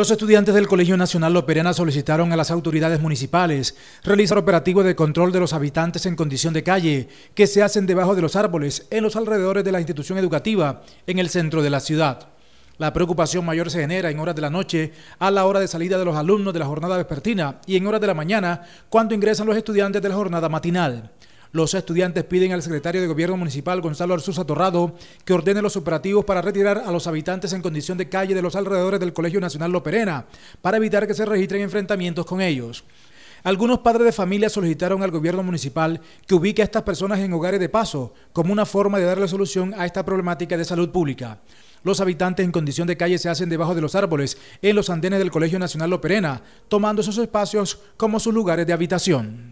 Los estudiantes del Colegio Nacional Loperena solicitaron a las autoridades municipales realizar operativos de control de los habitantes en condición de calle que se hacen debajo de los árboles en los alrededores de la institución educativa en el centro de la ciudad. La preocupación mayor se genera en horas de la noche a la hora de salida de los alumnos de la jornada vespertina y en horas de la mañana cuando ingresan los estudiantes de la jornada matinal. Los estudiantes piden al secretario de Gobierno Municipal, Gonzalo Arzuza Torrado, que ordene los operativos para retirar a los habitantes en condición de calle de los alrededores del Colegio Nacional Loperena, para evitar que se registren enfrentamientos con ellos. Algunos padres de familia solicitaron al gobierno municipal que ubique a estas personas en hogares de paso como una forma de darle solución a esta problemática de salud pública. Los habitantes en condición de calle se hacen debajo de los árboles en los andenes del Colegio Nacional Loperena, tomando esos espacios como sus lugares de habitación.